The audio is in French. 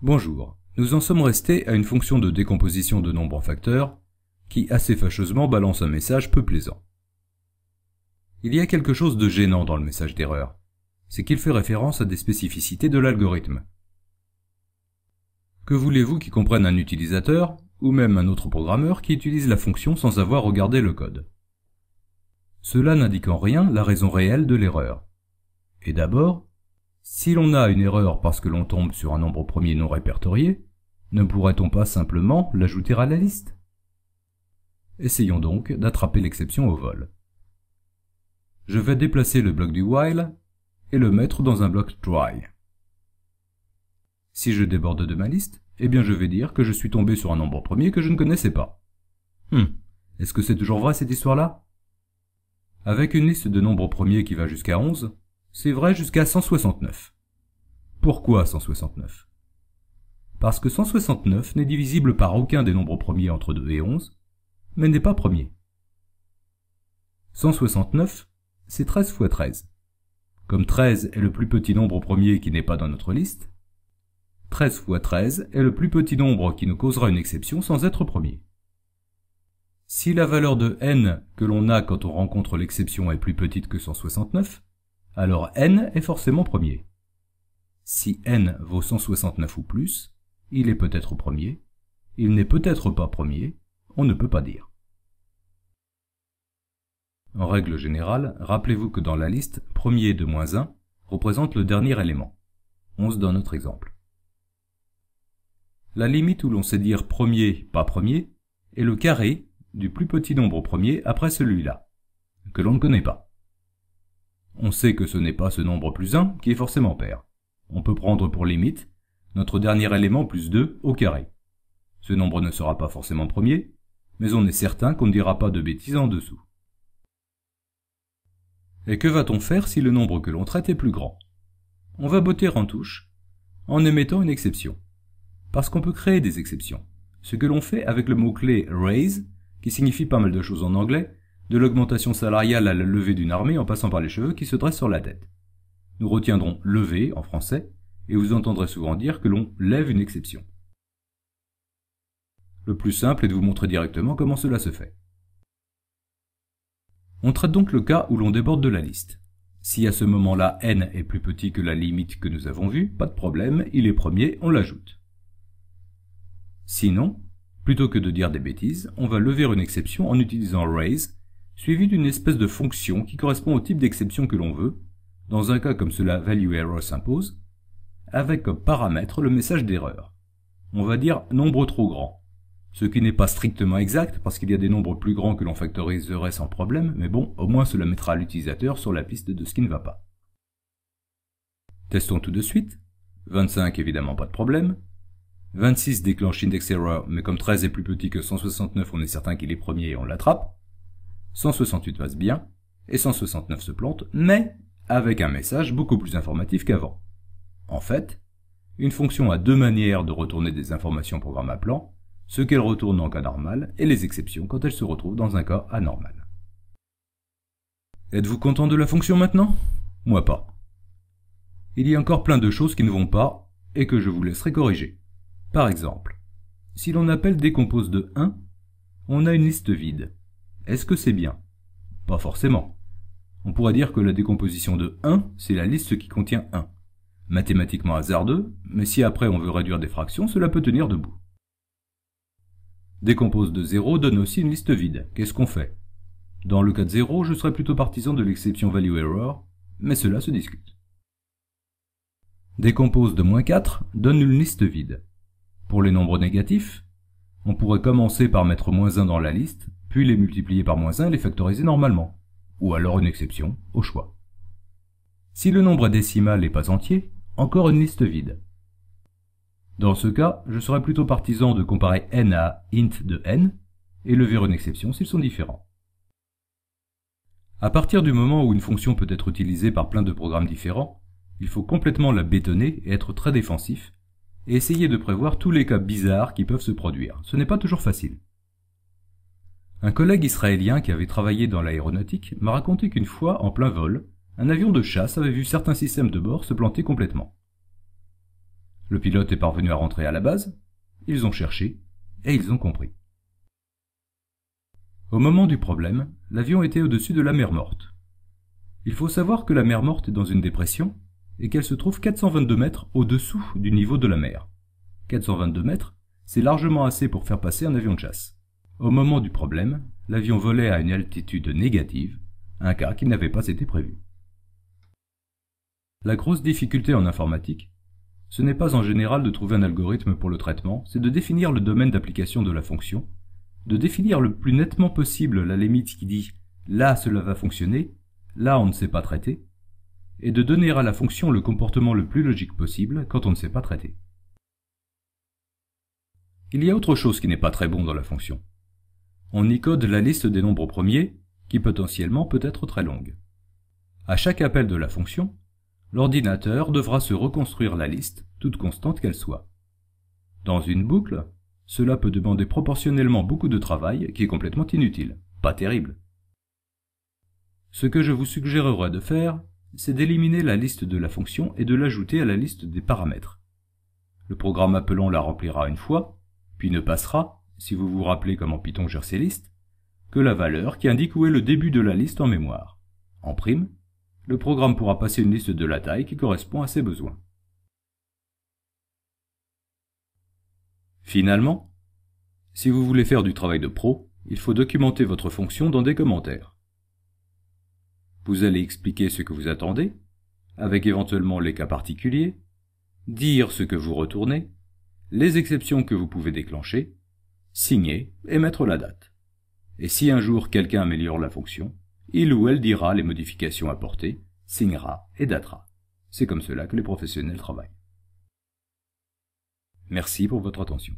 Bonjour. Nous en sommes restés à une fonction de décomposition de nombres en facteurs, qui assez fâcheusement balance un message peu plaisant. Il y a quelque chose de gênant dans le message d'erreur, c'est qu'il fait référence à des spécificités de l'algorithme. Que voulez-vous qui comprenne un utilisateur, ou même un autre programmeur qui utilise la fonction sans avoir regardé le code Cela n'indique en rien la raison réelle de l'erreur. Et d'abord, si l'on a une erreur parce que l'on tombe sur un nombre premier non répertorié, ne pourrait-on pas simplement l'ajouter à la liste Essayons donc d'attraper l'exception au vol. Je vais déplacer le bloc du while et le mettre dans un bloc try. Si je déborde de ma liste, eh bien je vais dire que je suis tombé sur un nombre premier que je ne connaissais pas. Hum, est-ce que c'est toujours vrai cette histoire-là Avec une liste de nombres premiers qui va jusqu'à 11, c'est vrai jusqu'à 169. Pourquoi 169 Parce que 169 n'est divisible par aucun des nombres premiers entre 2 et 11, mais n'est pas premier. 169, c'est 13 fois 13. Comme 13 est le plus petit nombre premier qui n'est pas dans notre liste, 13 fois 13 est le plus petit nombre qui nous causera une exception sans être premier. Si la valeur de n que l'on a quand on rencontre l'exception est plus petite que 169, alors n est forcément premier. Si n vaut 169 ou plus, il est peut-être premier, il n'est peut-être pas premier, on ne peut pas dire. En règle générale, rappelez-vous que dans la liste, premier de moins 1 représente le dernier élément, On se donne notre exemple. La limite où l'on sait dire premier, pas premier, est le carré du plus petit nombre premier après celui-là, que l'on ne connaît pas. On sait que ce n'est pas ce nombre plus 1 qui est forcément pair. On peut prendre pour limite notre dernier élément plus 2 au carré. Ce nombre ne sera pas forcément premier, mais on est certain qu'on ne dira pas de bêtises en dessous. Et que va-t-on faire si le nombre que l'on traite est plus grand On va botter en touche en émettant une exception. Parce qu'on peut créer des exceptions. Ce que l'on fait avec le mot-clé raise, qui signifie pas mal de choses en anglais, de l'augmentation salariale à la levée d'une armée en passant par les cheveux qui se dressent sur la tête. Nous retiendrons lever en français, et vous entendrez souvent dire que l'on lève une exception. Le plus simple est de vous montrer directement comment cela se fait. On traite donc le cas où l'on déborde de la liste. Si à ce moment-là n est plus petit que la limite que nous avons vue, pas de problème, il est premier, on l'ajoute. Sinon, plutôt que de dire des bêtises, on va lever une exception en utilisant raise suivi d'une espèce de fonction qui correspond au type d'exception que l'on veut, dans un cas comme cela value error s'impose, avec comme paramètre le message d'erreur. On va dire nombre trop grand. Ce qui n'est pas strictement exact parce qu'il y a des nombres plus grands que l'on factoriserait sans problème, mais bon, au moins cela mettra l'utilisateur sur la piste de ce qui ne va pas. Testons tout de suite. 25 évidemment pas de problème. 26 déclenche index error, mais comme 13 est plus petit que 169, on est certain qu'il est premier et on l'attrape. 168 passe bien et 169 se plante, mais avec un message beaucoup plus informatif qu'avant. En fait, une fonction a deux manières de retourner des informations programme à plan, ce qu'elle retourne en cas normal et les exceptions quand elle se retrouve dans un cas anormal. Êtes-vous content de la fonction maintenant Moi pas. Il y a encore plein de choses qui ne vont pas et que je vous laisserai corriger. Par exemple, si l'on appelle décompose de 1, on a une liste vide. Est-ce que c'est bien Pas forcément. On pourrait dire que la décomposition de 1, c'est la liste qui contient 1. Mathématiquement hasardeux, mais si après on veut réduire des fractions, cela peut tenir debout. Décompose de 0 donne aussi une liste vide. Qu'est-ce qu'on fait Dans le cas de 0, je serais plutôt partisan de l'exception value error, mais cela se discute. Décompose de moins 4 donne une liste vide. Pour les nombres négatifs, on pourrait commencer par mettre moins 1 dans la liste, puis les multiplier par moins 1 et les factoriser normalement, ou alors une exception, au choix. Si le nombre décimal n'est pas entier, encore une liste vide. Dans ce cas, je serais plutôt partisan de comparer n à int de n, et lever une exception s'ils sont différents. À partir du moment où une fonction peut être utilisée par plein de programmes différents, il faut complètement la bétonner et être très défensif, et essayer de prévoir tous les cas bizarres qui peuvent se produire. Ce n'est pas toujours facile. Un collègue israélien qui avait travaillé dans l'aéronautique m'a raconté qu'une fois, en plein vol, un avion de chasse avait vu certains systèmes de bord se planter complètement. Le pilote est parvenu à rentrer à la base, ils ont cherché, et ils ont compris. Au moment du problème, l'avion était au-dessus de la mer morte. Il faut savoir que la mer morte est dans une dépression et qu'elle se trouve 422 mètres au-dessous du niveau de la mer. 422 mètres, c'est largement assez pour faire passer un avion de chasse. Au moment du problème, l'avion volait à une altitude négative, un cas qui n'avait pas été prévu. La grosse difficulté en informatique, ce n'est pas en général de trouver un algorithme pour le traitement, c'est de définir le domaine d'application de la fonction, de définir le plus nettement possible la limite qui dit là cela va fonctionner, là on ne sait pas traiter, et de donner à la fonction le comportement le plus logique possible quand on ne sait pas traiter. Il y a autre chose qui n'est pas très bon dans la fonction on y code la liste des nombres premiers, qui potentiellement peut être très longue. À chaque appel de la fonction, l'ordinateur devra se reconstruire la liste, toute constante qu'elle soit. Dans une boucle, cela peut demander proportionnellement beaucoup de travail qui est complètement inutile, pas terrible. Ce que je vous suggérerais de faire, c'est d'éliminer la liste de la fonction et de l'ajouter à la liste des paramètres. Le programme appelant la remplira une fois, puis ne passera, si vous vous rappelez comment Python gère ses listes, que la valeur qui indique où est le début de la liste en mémoire. En prime, le programme pourra passer une liste de la taille qui correspond à ses besoins. Finalement, si vous voulez faire du travail de pro, il faut documenter votre fonction dans des commentaires. Vous allez expliquer ce que vous attendez, avec éventuellement les cas particuliers, dire ce que vous retournez, les exceptions que vous pouvez déclencher, signer et mettre la date. Et si un jour quelqu'un améliore la fonction, il ou elle dira les modifications apportées, signera et datera. C'est comme cela que les professionnels travaillent. Merci pour votre attention.